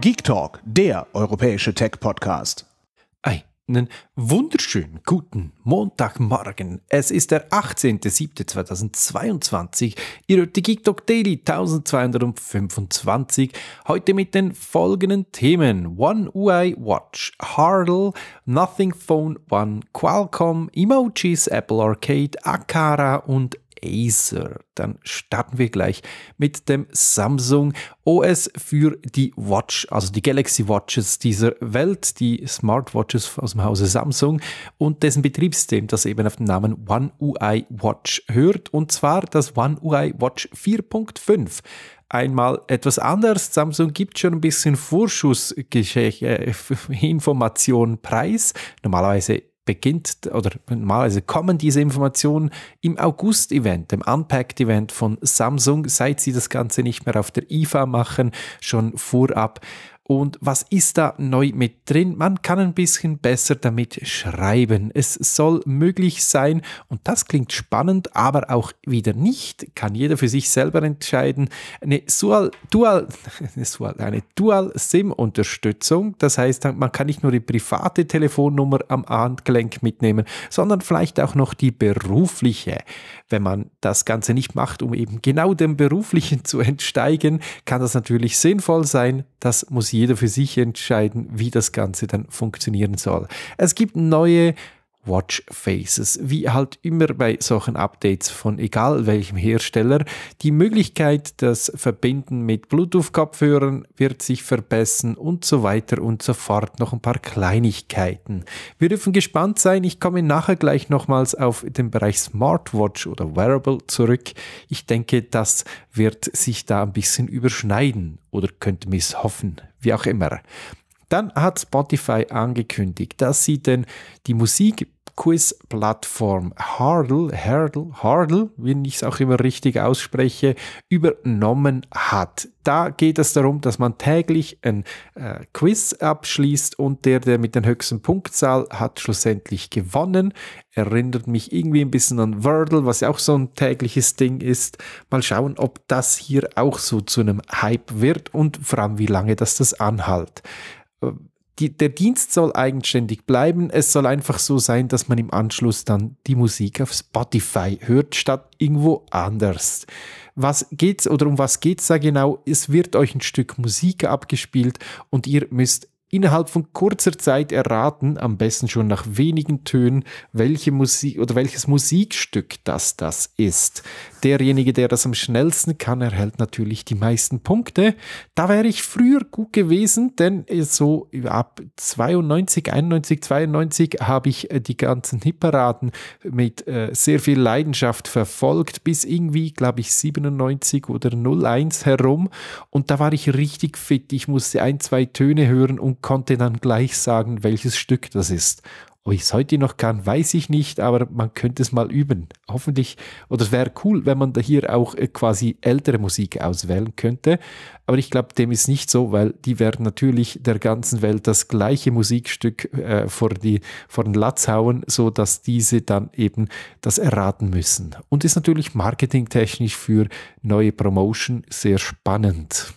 Geek Talk, der europäische Tech-Podcast. Einen wunderschönen guten Montagmorgen. Es ist der 18.07.2022. Ihr hört die Geek Talk Daily 1225. Heute mit den folgenden Themen: One UI Watch, Hardle, Nothing Phone One, Qualcomm, Emojis, Apple Arcade, Akara und Acer. Dann starten wir gleich mit dem Samsung OS für die Watch, also die Galaxy Watches dieser Welt, die Smartwatches aus dem Hause Samsung und dessen Betriebssystem, das eben auf den Namen One UI Watch hört, und zwar das One UI Watch 4.5 einmal etwas anders. Samsung gibt schon ein bisschen Vorschussinformationen äh, preis. Normalerweise beginnt oder normalerweise kommen diese Informationen im August-Event, dem Unpacked-Event von Samsung, seit sie das Ganze nicht mehr auf der IFA machen, schon vorab. Und was ist da neu mit drin? Man kann ein bisschen besser damit schreiben. Es soll möglich sein, und das klingt spannend, aber auch wieder nicht, kann jeder für sich selber entscheiden, eine Dual, Dual, eine Dual SIM-Unterstützung. Das heißt, man kann nicht nur die private Telefonnummer am Handgelenk mitnehmen, sondern vielleicht auch noch die berufliche. Wenn man das Ganze nicht macht, um eben genau dem beruflichen zu entsteigen, kann das natürlich sinnvoll sein. Das muss jeder für sich entscheiden, wie das Ganze dann funktionieren soll. Es gibt neue Watch Faces. Wie halt immer bei solchen Updates von egal welchem Hersteller, die Möglichkeit, das Verbinden mit Bluetooth-Kopfhörern wird sich verbessern und so weiter und so fort. Noch ein paar Kleinigkeiten. Wir dürfen gespannt sein. Ich komme nachher gleich nochmals auf den Bereich Smartwatch oder Wearable zurück. Ich denke, das wird sich da ein bisschen überschneiden oder könnte misshoffen, wie auch immer. Dann hat Spotify angekündigt, dass sie denn die Musik quiz plattform Hardle, Hardle, Hardle, wenn ich es auch immer richtig ausspreche, übernommen hat. Da geht es darum, dass man täglich ein äh, Quiz abschließt und der, der mit der höchsten Punktzahl hat schlussendlich gewonnen. Erinnert mich irgendwie ein bisschen an Wordle, was ja auch so ein tägliches Ding ist. Mal schauen, ob das hier auch so zu einem Hype wird und vor allem, wie lange das das anhält die, der Dienst soll eigenständig bleiben. Es soll einfach so sein, dass man im Anschluss dann die Musik auf Spotify hört, statt irgendwo anders. Was geht's oder um was geht's da genau? Es wird euch ein Stück Musik abgespielt und ihr müsst innerhalb von kurzer Zeit erraten, am besten schon nach wenigen Tönen, welche Musik oder welches Musikstück das das ist. Derjenige, der das am schnellsten kann, erhält natürlich die meisten Punkte. Da wäre ich früher gut gewesen, denn so ab 92, 91, 92 habe ich äh, die ganzen Hipparaden mit äh, sehr viel Leidenschaft verfolgt, bis irgendwie, glaube ich, 97 oder 01 herum. Und da war ich richtig fit. Ich musste ein, zwei Töne hören und konnte dann gleich sagen, welches Stück das ist. Ob ich es heute noch kann, weiß ich nicht, aber man könnte es mal üben. Hoffentlich, oder es wäre cool, wenn man da hier auch äh, quasi ältere Musik auswählen könnte. Aber ich glaube, dem ist nicht so, weil die werden natürlich der ganzen Welt das gleiche Musikstück äh, vor, die, vor den Latz hauen, sodass diese dann eben das erraten müssen. Und ist natürlich marketingtechnisch für neue Promotion sehr spannend.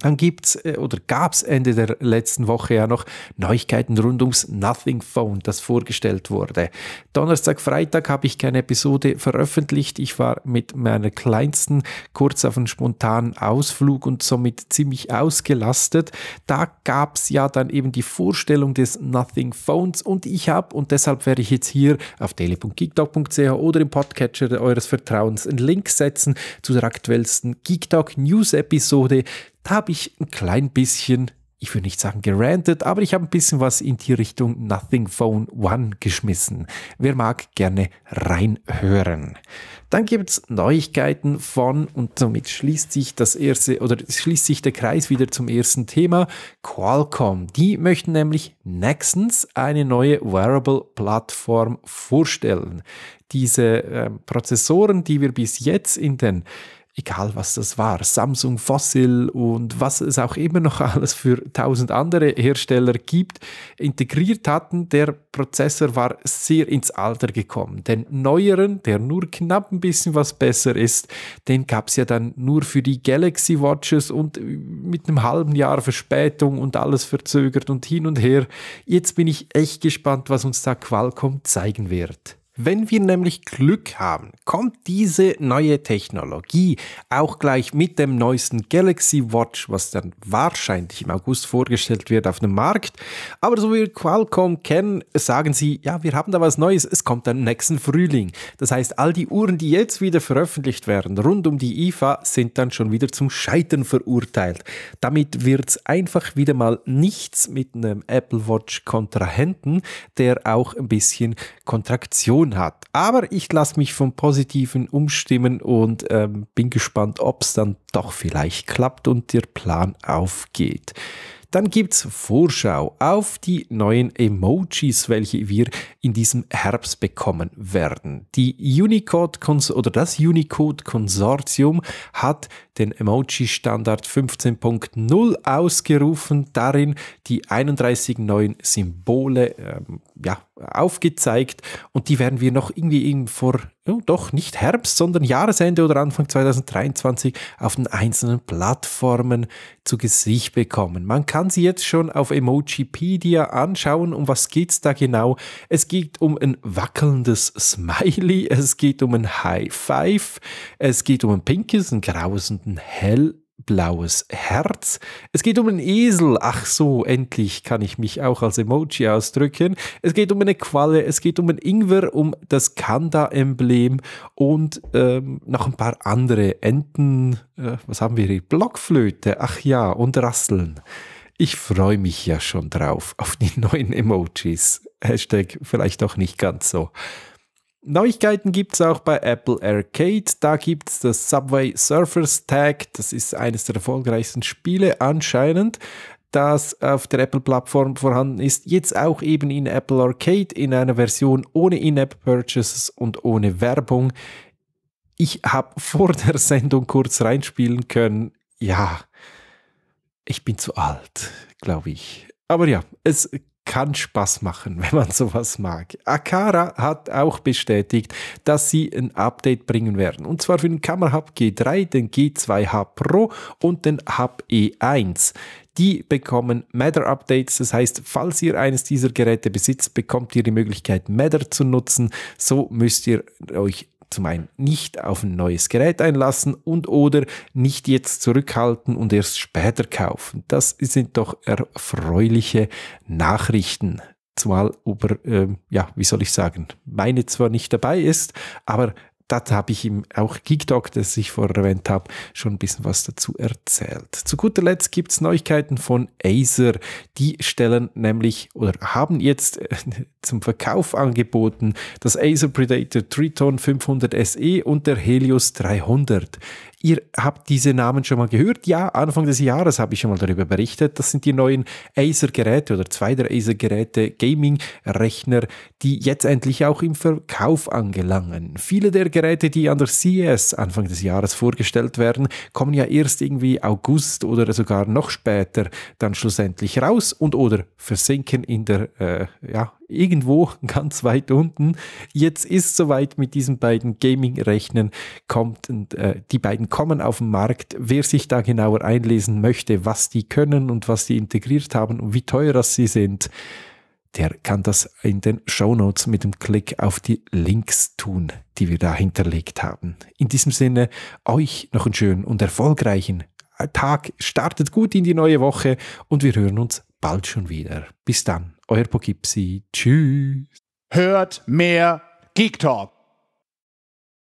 Dann gibt es äh, oder gab es Ende der letzten Woche ja noch Neuigkeiten rund ums Nothing Phone, das vorgestellt wurde. Donnerstag, Freitag habe ich keine Episode veröffentlicht. Ich war mit meiner Kleinsten kurz auf einen spontanen Ausflug und somit ziemlich ausgelastet. Da gab es ja dann eben die Vorstellung des Nothing Phones und ich habe, und deshalb werde ich jetzt hier auf daily.geektalk.ch oder im Podcatcher eures Vertrauens einen Link setzen zu der aktuellsten Geektalk News Episode da habe ich ein klein bisschen, ich würde nicht sagen gerantet, aber ich habe ein bisschen was in die Richtung Nothing Phone One geschmissen. Wer mag, gerne reinhören. Dann gibt es Neuigkeiten von, und somit schließt sich das erste oder schließt sich der Kreis wieder zum ersten Thema, Qualcomm. Die möchten nämlich Nexens eine neue Wearable-Plattform vorstellen. Diese äh, Prozessoren, die wir bis jetzt in den egal was das war, Samsung Fossil und was es auch immer noch alles für tausend andere Hersteller gibt, integriert hatten. Der Prozessor war sehr ins Alter gekommen. Den neueren, der nur knapp ein bisschen was besser ist, den gab es ja dann nur für die Galaxy Watches und äh, mit einem halben Jahr Verspätung und alles verzögert und hin und her. Jetzt bin ich echt gespannt, was uns da Qualcomm zeigen wird. Wenn wir nämlich Glück haben, kommt diese neue Technologie auch gleich mit dem neuesten Galaxy Watch, was dann wahrscheinlich im August vorgestellt wird, auf dem Markt. Aber so wie Qualcomm kennen, sagen sie, ja, wir haben da was Neues, es kommt dann nächsten Frühling. Das heißt, all die Uhren, die jetzt wieder veröffentlicht werden, rund um die IFA, sind dann schon wieder zum Scheitern verurteilt. Damit wird es einfach wieder mal nichts mit einem Apple Watch Kontrahenten, der auch ein bisschen Kontraktion tun hat. Aber ich lasse mich vom Positiven umstimmen und ähm, bin gespannt, ob es dann doch vielleicht klappt und der Plan aufgeht. Dann gibt es Vorschau auf die neuen Emojis, welche wir in diesem Herbst bekommen werden. Die Unicode oder das Unicode Konsortium hat den Emoji-Standard 15.0 ausgerufen, darin die 31 neuen Symbole ähm, ja, aufgezeigt und die werden wir noch irgendwie eben vor, ja, doch nicht Herbst, sondern Jahresende oder Anfang 2023 auf den einzelnen Plattformen zu Gesicht bekommen. Man kann sie jetzt schon auf Emojipedia anschauen. Um was geht es da genau? Es geht um ein wackelndes Smiley, es geht um ein High Five, es geht um ein pinkes, ein graues und ein hell blaues Herz. Es geht um einen Esel. Ach so, endlich kann ich mich auch als Emoji ausdrücken. Es geht um eine Qualle, es geht um einen Ingwer, um das Kanda-Emblem und ähm, noch ein paar andere Enten. Äh, was haben wir hier? Blockflöte. Ach ja, und Rasseln. Ich freue mich ja schon drauf auf die neuen Emojis. Hashtag vielleicht auch nicht ganz so. Neuigkeiten gibt es auch bei Apple Arcade. Da gibt es das Subway Surfers Tag. Das ist eines der erfolgreichsten Spiele anscheinend das auf der Apple-Plattform vorhanden ist, jetzt auch eben in Apple Arcade in einer Version ohne In-App-Purchases und ohne Werbung. Ich habe vor der Sendung kurz reinspielen können. Ja, ich bin zu alt, glaube ich. Aber ja, es kann Spaß machen, wenn man sowas mag. Akara hat auch bestätigt, dass sie ein Update bringen werden. Und zwar für den Camera G3, den G2 h Pro und den Hub E1 die bekommen Matter-Updates. Das heißt, falls ihr eines dieser Geräte besitzt, bekommt ihr die Möglichkeit, Matter zu nutzen. So müsst ihr euch zum einen nicht auf ein neues Gerät einlassen und oder nicht jetzt zurückhalten und erst später kaufen. Das sind doch erfreuliche Nachrichten. Zumal über, äh, ja, wie soll ich sagen, meine zwar nicht dabei ist, aber da habe ich ihm auch GeekDoc, das ich vorher erwähnt habe, schon ein bisschen was dazu erzählt. Zu guter Letzt gibt es Neuigkeiten von Acer. Die stellen nämlich oder haben jetzt äh, zum Verkauf angeboten das Acer Predator Triton 500 SE und der Helios 300. Ihr habt diese Namen schon mal gehört. Ja, Anfang des Jahres habe ich schon mal darüber berichtet. Das sind die neuen Acer-Geräte oder zwei der Acer-Geräte Gaming-Rechner, die jetzt endlich auch im Verkauf angelangen. Viele der Geräte, die an der CES Anfang des Jahres vorgestellt werden, kommen ja erst irgendwie August oder sogar noch später dann schlussendlich raus und oder versinken in der, äh, ja, irgendwo ganz weit unten. Jetzt ist soweit mit diesen beiden gaming rechnen kommt und äh, die beiden kommen auf den Markt. Wer sich da genauer einlesen möchte, was die können und was die integriert haben und wie teuer sie sind, der kann das in den Show Notes mit dem Klick auf die Links tun, die wir da hinterlegt haben. In diesem Sinne, euch noch einen schönen und erfolgreichen äh, Tag. Startet gut in die neue Woche und wir hören uns bald schon wieder. Bis dann euer Pogipsi. Tschüss. Hört mehr Geek Talk.